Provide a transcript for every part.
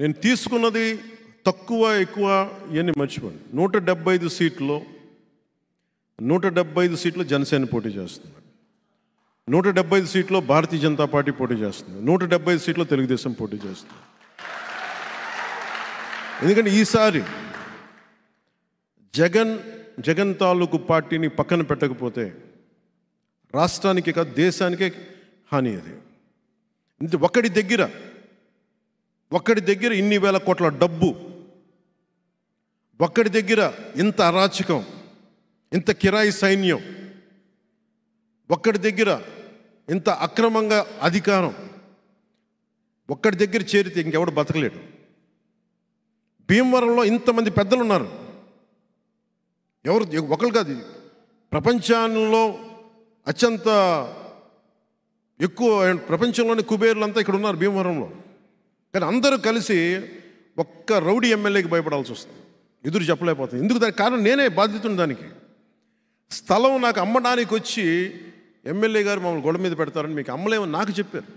నేను తీసుకున్నది తక్కువ ఎక్కువ ఇవన్నీ మర్చిపోండి నూట డెబ్బై ఐదు సీట్లో నూట డెబ్బై ఐదు సీట్లు జనసేన పోటీ చేస్తున్నాడు నూట డెబ్బై ఐదు సీట్లో భారతీయ జనతా పార్టీ పోటీ చేస్తుంది నూట డెబ్బై ఐదు సీట్లో తెలుగుదేశం పోటీ చేస్తుంది ఎందుకంటే ఈసారి జగన్ జగన్ తాలూకు పార్టీని పక్కన పెట్టకపోతే రాష్ట్రానికి కాదు దేశానికే హాని అది ఒకటి దగ్గర ఒక్కడి దగ్గర ఇన్ని వేల కోట్ల డబ్బు ఒక్కడి దగ్గర ఇంత అరాచకం ఇంత కిరాయి సైన్యం ఒక్కడి దగ్గర ఇంత అక్రమంగా అధికారం ఒక్కడి దగ్గర చేరితే ఇంకెవడు బతకలేడు భీమవరంలో ఇంతమంది పెద్దలు ఉన్నారు ఎవరు ఒకరు కాదు ప్రపంచంలో అత్యంత ఎక్కువ ప్రపంచంలోని కుబేరులంతా ఇక్కడ ఉన్నారు భీమవరంలో కానీ అందరూ కలిసి ఒక్క రౌడీ ఎమ్మెల్యేకి భయపడాల్సి వస్తుంది ఎదురు చెప్పలేకపోతుంది ఎందుకు దానికి కారణం నేనే బాధ్యతను దానికి స్థలం నాకు అమ్మడానికి వచ్చి ఎమ్మెల్యే గారు మమ్మల్ని గొడవ మీద పెడతారని మీకు అమ్మలేమని నాకు చెప్పారు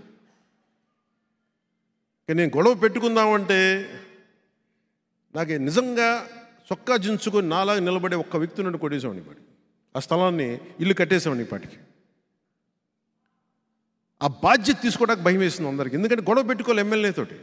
కానీ నేను గొడవ పెట్టుకుందామంటే నాకు నిజంగా చొక్కా జించుకొని నాలాగా నిలబడే ఒక్క వ్యక్తి నుండి కొట్టేసేవాడిని ఇప్పటికి ఆ స్థలాన్ని ఇల్లు కట్టేసేవాడిని ఇప్పటికి ఆ బాధ్యత తీసుకోవడానికి భయం వేసింది అందరికి ఎందుకంటే గొడవ పెట్టుకోవాలి ఎమ్మెల్యేతోటి